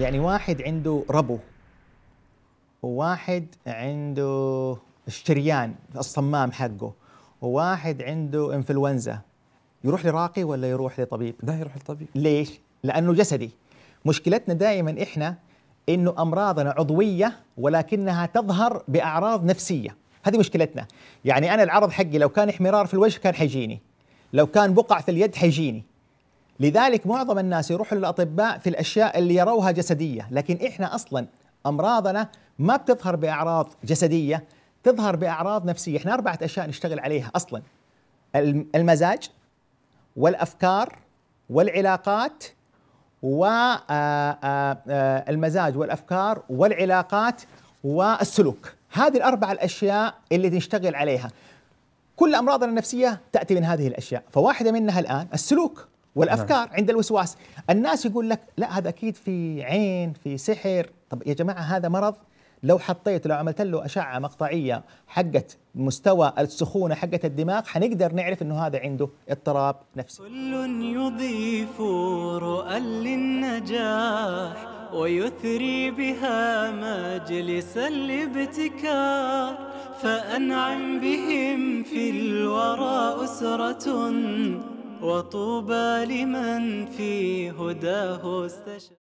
يعني واحد عنده ربو وواحد عنده الشريان الصمام حقه وواحد عنده انفلونزا يروح لراقي ولا يروح لطبيب؟ لا يروح لطبيب ليش؟ لانه جسدي مشكلتنا دائما احنا انه امراضنا عضويه ولكنها تظهر باعراض نفسيه هذه مشكلتنا يعني انا العرض حقي لو كان احمرار في الوجه كان حيجيني لو كان بقع في اليد حيجيني لذلك معظم الناس يروحوا للاطباء في الاشياء اللي يروها جسديه لكن احنا اصلا امراضنا ما بتظهر باعراض جسديه تظهر باعراض نفسيه احنا اربعه اشياء نشتغل عليها اصلا المزاج والافكار والعلاقات والمزاج والافكار والعلاقات والسلوك هذه الاربع الاشياء اللي نشتغل عليها كل امراضنا النفسيه تاتي من هذه الاشياء فواحده منها الان السلوك والافكار نعم. عند الوسواس الناس يقول لك لا هذا اكيد في عين في سحر طب يا جماعه هذا مرض لو حطيت لو عملت له اشعه مقطعيه حقت مستوى السخونه حقت الدماغ حنقدر نعرف انه هذا عنده اضطراب نفسي كل يضيف رؤى للنجاح ويثري بها مجلس الابتكار فانعم بهم في الورى اسره وطوبى لمن في هداه استشهد